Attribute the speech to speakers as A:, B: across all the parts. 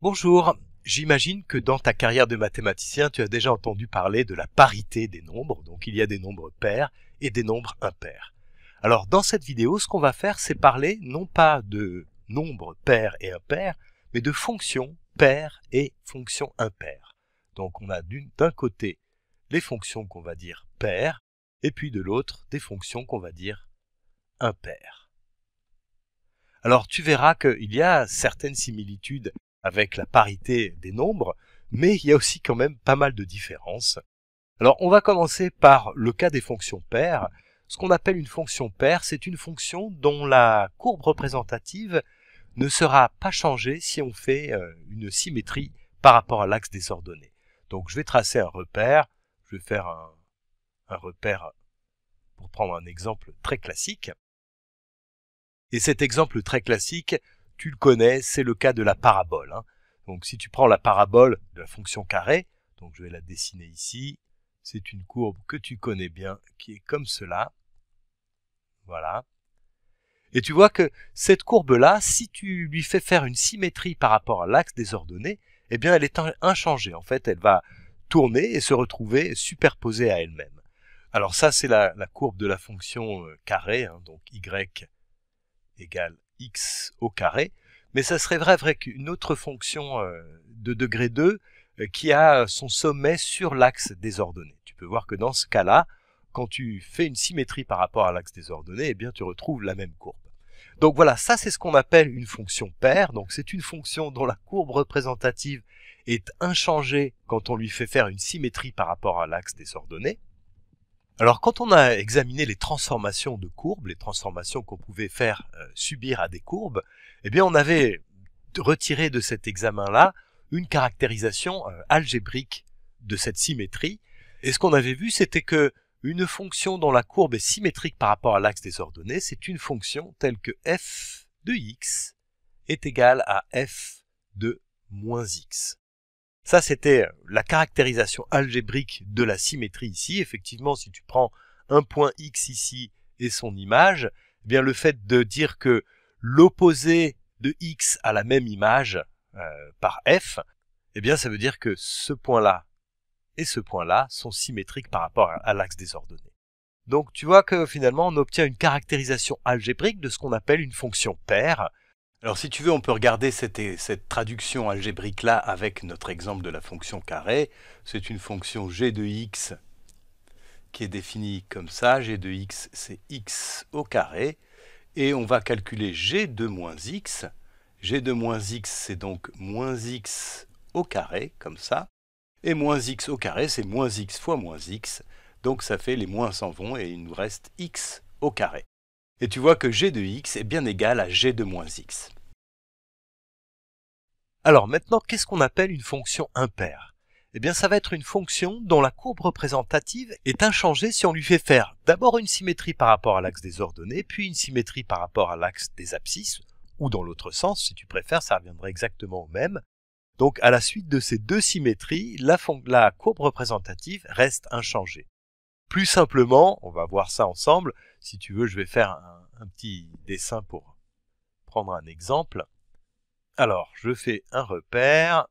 A: Bonjour, j'imagine que dans ta carrière de mathématicien, tu as déjà entendu parler de la parité des nombres, donc il y a des nombres pairs et des nombres impairs. Alors dans cette vidéo, ce qu'on va faire, c'est parler non pas de nombres pairs et impairs, mais de fonctions pairs et fonctions impaires. Donc on a d'un côté les fonctions qu'on va dire paires, et puis de l'autre des fonctions qu'on va dire impaires. Alors tu verras qu'il y a certaines similitudes avec la parité des nombres, mais il y a aussi quand même pas mal de différences. Alors on va commencer par le cas des fonctions paires. Ce qu'on appelle une fonction paire, c'est une fonction dont la courbe représentative ne sera pas changée si on fait euh, une symétrie par rapport à l'axe des ordonnées. Donc je vais tracer un repère, je vais faire un, un repère pour prendre un exemple très classique. Et cet exemple très classique, tu le connais, c'est le cas de la parabole. Hein. Donc si tu prends la parabole de la fonction carré, donc je vais la dessiner ici, c'est une courbe que tu connais bien, qui est comme cela. Voilà. Et tu vois que cette courbe-là, si tu lui fais faire une symétrie par rapport à l'axe des ordonnées, eh bien elle est inchangée. En fait, elle va tourner et se retrouver superposée à elle-même. Alors ça, c'est la, courbe de la fonction euh, carré, hein, donc y égale x au carré, mais ça serait vrai, vrai qu'une autre fonction euh, de degré 2 euh, qui a son sommet sur l'axe des ordonnées. Tu peux voir que dans ce cas-là, quand tu fais une symétrie par rapport à l'axe des ordonnées, eh bien tu retrouves la même courbe. Donc voilà, ça c'est ce qu'on appelle une fonction paire. Donc c'est une fonction dont la courbe représentative est inchangée quand on lui fait faire une symétrie par rapport à l'axe des ordonnées. Alors quand on a examiné les transformations de courbes, les transformations qu'on pouvait faire euh, subir à des courbes, eh bien on avait retiré de cet examen-là une caractérisation euh, algébrique de cette symétrie. Et ce qu'on avait vu, c'était que une fonction dont la courbe est symétrique par rapport à l'axe des ordonnées, c'est une fonction telle que f de x est égale à f de moins x. Ça, c'était la caractérisation algébrique de la symétrie ici. Effectivement, si tu prends un point X ici et son image, eh bien le fait de dire que l'opposé de X a la même image euh, par F, eh bien ça veut dire que ce point-là et ce point-là sont symétriques par rapport à l'axe des ordonnées. Donc tu vois que finalement on obtient une caractérisation algébrique de ce qu'on appelle une fonction paire, alors si tu veux, on peut regarder cette, traduction algébrique-là avec notre exemple de la fonction carré. C'est une fonction g de x qui est définie comme ça. g de x, c'est x au carré. Et on va calculer g de moins x. g de moins x, c'est donc moins x au carré, comme ça. Et moins x au carré, c'est moins x fois moins x. Donc ça fait les moins s'en vont et il nous reste x au carré. Et tu vois que g de x est bien égal à g de moins x. Alors maintenant, qu'est-ce qu'on appelle une fonction impaire Eh bien, ça va être une fonction dont la courbe représentative est inchangée si on lui fait faire d'abord une symétrie par rapport à l'axe des ordonnées, puis une symétrie par rapport à l'axe des abscisses, ou dans l'autre sens, si tu préfères, ça reviendrait exactement au même. Donc à la suite de ces deux symétries, la, la courbe représentative reste inchangée. Plus simplement, on va voir ça ensemble, si tu veux, je vais faire un, petit dessin pour prendre un exemple. Alors, je fais un repère.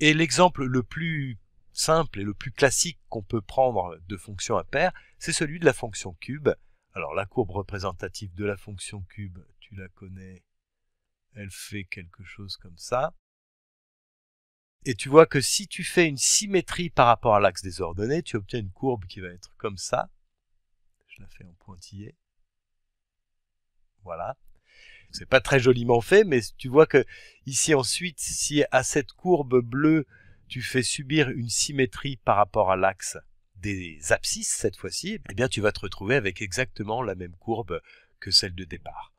A: Et l'exemple le plus simple et le plus classique qu'on peut prendre de fonction impaire, c'est celui de la fonction cube. Alors la courbe représentative de la fonction cube, tu la connais, elle fait quelque chose comme ça. Et tu vois que si tu fais une symétrie par rapport à l'axe des ordonnées, tu obtiens une courbe qui va être comme ça je la fais en pointillé. Voilà. n'est pas très joliment fait, mais tu vois que ici ensuite, si à cette courbe bleue, tu fais subir une symétrie par rapport à l'axe des abscisses cette fois-ci, eh bien tu vas te retrouver avec exactement la même courbe que celle de départ.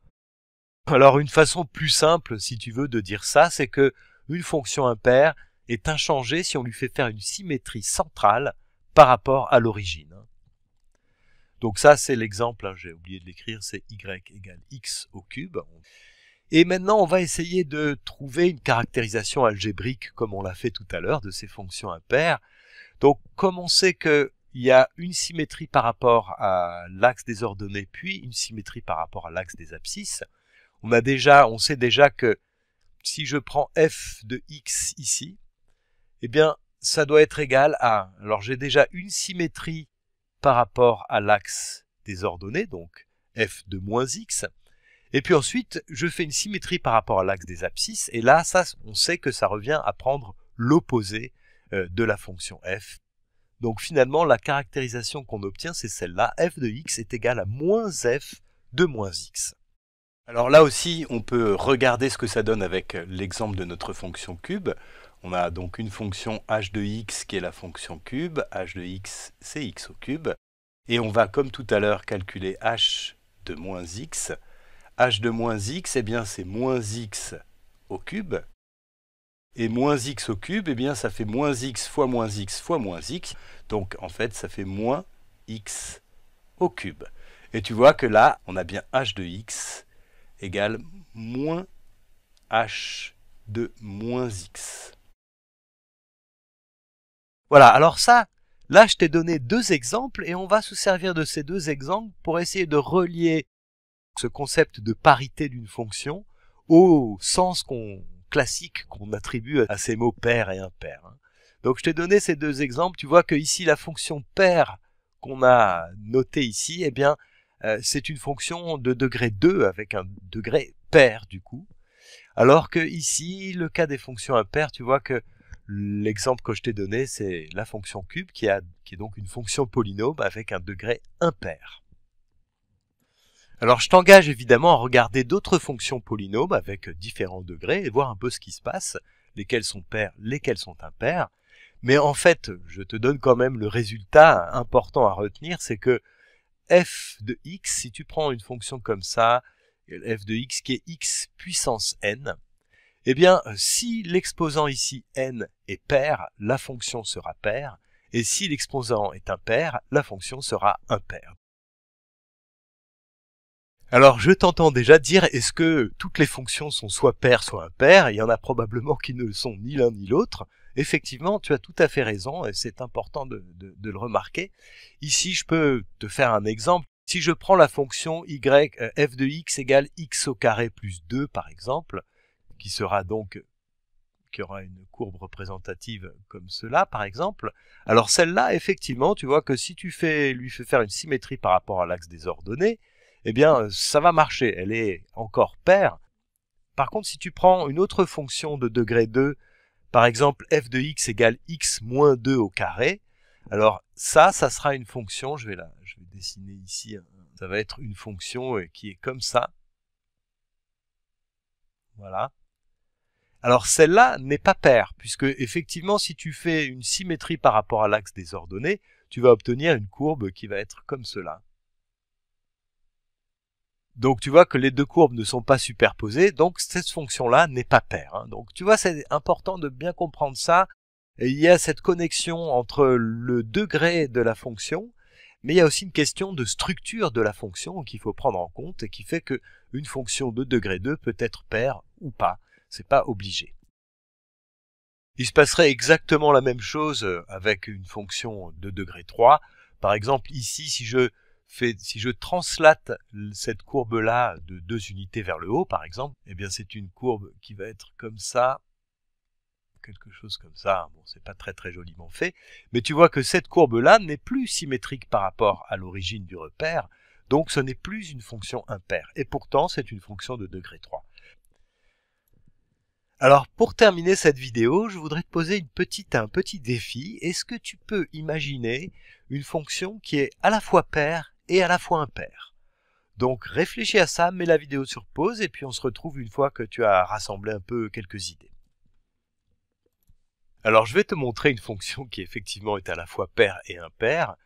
A: Alors une façon plus simple, si tu veux, de dire ça, c'est que une fonction impaire est inchangée si on lui fait faire une symétrie centrale par rapport à l'origine. Donc ça, c'est l'exemple, hein, j'ai oublié de l'écrire, c'est y égale x au cube. Et maintenant, on va essayer de trouver une caractérisation algébrique, comme on l'a fait tout à l'heure, de ces fonctions impaires. Donc, comme on sait qu'il y a une symétrie par rapport à l'axe des ordonnées, puis une symétrie par rapport à l'axe des abscisses, on, a déjà, on sait déjà que si je prends f de x ici, eh bien, ça doit être égal à... Alors, j'ai déjà une symétrie par rapport à l'axe des ordonnées, donc f de moins x. Et puis ensuite, je fais une symétrie par rapport à l'axe des abscisses, et là, ça, on sait que ça revient à prendre l'opposé euh, de la fonction f. Donc finalement, la caractérisation qu'on obtient, c'est celle-là, f de x est égal à moins f de moins x. Alors là aussi, on peut regarder ce que ça donne avec euh, l'exemple de notre fonction cube. On a donc une fonction h de x qui est la fonction cube, h de x c'est x au cube, et on va comme tout à l'heure calculer h de moins x. h de moins x, eh bien c'est moins x au cube, et moins x au cube, eh bien ça fait moins x fois moins x fois moins x, donc en fait ça fait moins x au cube. Et tu vois que là, on a bien h de x égale moins h de moins x. Voilà, alors ça, là je t'ai donné deux exemples et on va se servir de ces deux exemples pour essayer de relier ce concept de parité d'une fonction au sens qu'on classique qu'on attribue à ces mots pair et impair. Hein. Donc je t'ai donné ces deux exemples, tu vois que ici la fonction paire qu'on a notée ici, eh bien euh, c'est une fonction de degré 2 avec un degré pair du coup. Alors que ici, le cas des fonctions impaires, tu vois que L'exemple que je t'ai donné, c'est la fonction cube qui, est donc une fonction polynôme avec un degré impair. Alors je t'engage évidemment à regarder d'autres fonctions polynômes avec différents degrés et voir un peu ce qui se passe, lesquelles sont paires, lesquelles sont impaires. Mais en fait, je te donne quand même le résultat important à retenir, c'est que f de x, si tu prends une fonction comme ça, f de x qui est x puissance n, eh bien, si l'exposant ici n est pair, la fonction sera paire, et si l'exposant est impair, la fonction sera impaire. Alors je t'entends déjà dire est-ce que toutes les fonctions sont soit paires soit impaires, il y en a probablement qui ne le sont ni l'un ni l'autre. Effectivement, tu as tout à fait raison et c'est important de, le remarquer. Ici, je peux te faire un exemple. Si je prends la fonction y, euh, f de x égale x au carré plus 2 par exemple, qui sera donc qui aura une courbe représentative comme cela, par exemple. Alors celle-là, effectivement, tu vois que si tu fais, lui fais faire une symétrie par rapport à l'axe des ordonnées, eh bien, ça va marcher. Elle est encore paire. Par contre, si tu prends une autre fonction de degré 2, par exemple f de x égale x moins 2 au carré, alors ça, ça sera une fonction, je vais la je vais dessiner ici, hein, ça va être une fonction euh, qui est comme ça. Voilà. Alors celle-là n'est pas paire, puisque effectivement si tu fais une symétrie par rapport à l'axe des ordonnées, tu vas obtenir une courbe qui va être comme cela. Donc tu vois que les deux courbes ne sont pas superposées, donc cette fonction-là n'est pas paire. Hein. Donc tu vois, c'est important de bien comprendre ça. il y a cette connexion entre le degré de la fonction, mais il y a aussi une question de structure de la fonction qu'il faut prendre en compte et qui fait que une fonction de degré 2 peut être paire ou pas c'est pas obligé. Il se passerait exactement la même chose euh, avec une fonction de degré 3. Par exemple, ici, si je fais, si je translate cette courbe-là de deux unités vers le haut, par exemple, eh bien, c'est une courbe qui va être comme ça, quelque chose comme ça. Bon, n'est pas très très joliment fait, mais tu vois que cette courbe-là n'est plus symétrique par rapport à l'origine du repère, donc ce n'est plus une fonction impaire. Et pourtant, c'est une fonction de degré 3. Alors pour terminer cette vidéo, je voudrais te poser une petite, un petit défi. Est-ce que tu peux imaginer une fonction qui est à la fois paire et à la fois impaire Donc réfléchis à ça, mets la vidéo sur pause et puis on se retrouve une fois que tu as rassemblé un peu quelques idées. Alors je vais te montrer une fonction qui effectivement est à la fois paire et impaire.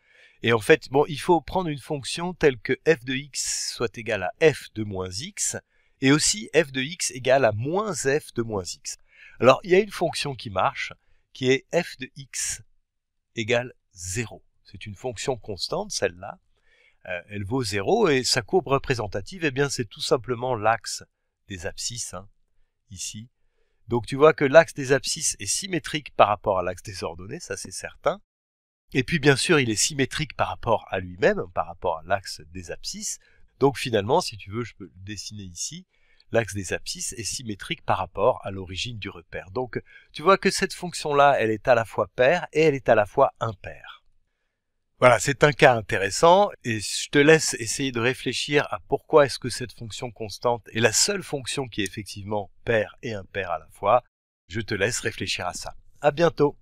A: Et en fait, bon, il faut prendre une fonction telle que f de x soit égale à f de moins x et aussi f de x égale à moins f de moins x. Alors il y a une fonction qui marche, qui est f de x égale 0. C'est une fonction constante, celle-là. Euh, elle vaut 0 et sa courbe représentative, eh bien c'est tout simplement l'axe des abscisses, hein, ici. Donc tu vois que l'axe des abscisses est symétrique par rapport à l'axe des ordonnées, ça c'est certain. Et puis bien sûr, il est symétrique par rapport à lui-même, par rapport à l'axe des abscisses. Donc finalement, si tu veux, je peux le dessiner ici. L'axe des abscisses est symétrique par rapport à l'origine du repère. Donc tu vois que cette fonction-là, elle est à la fois paire et elle est à la fois impaire. Voilà, c'est un cas intéressant et je te laisse essayer de réfléchir à pourquoi est-ce que cette fonction constante est la seule fonction qui est effectivement paire et impaire à la fois. Je te laisse réfléchir à ça. À bientôt!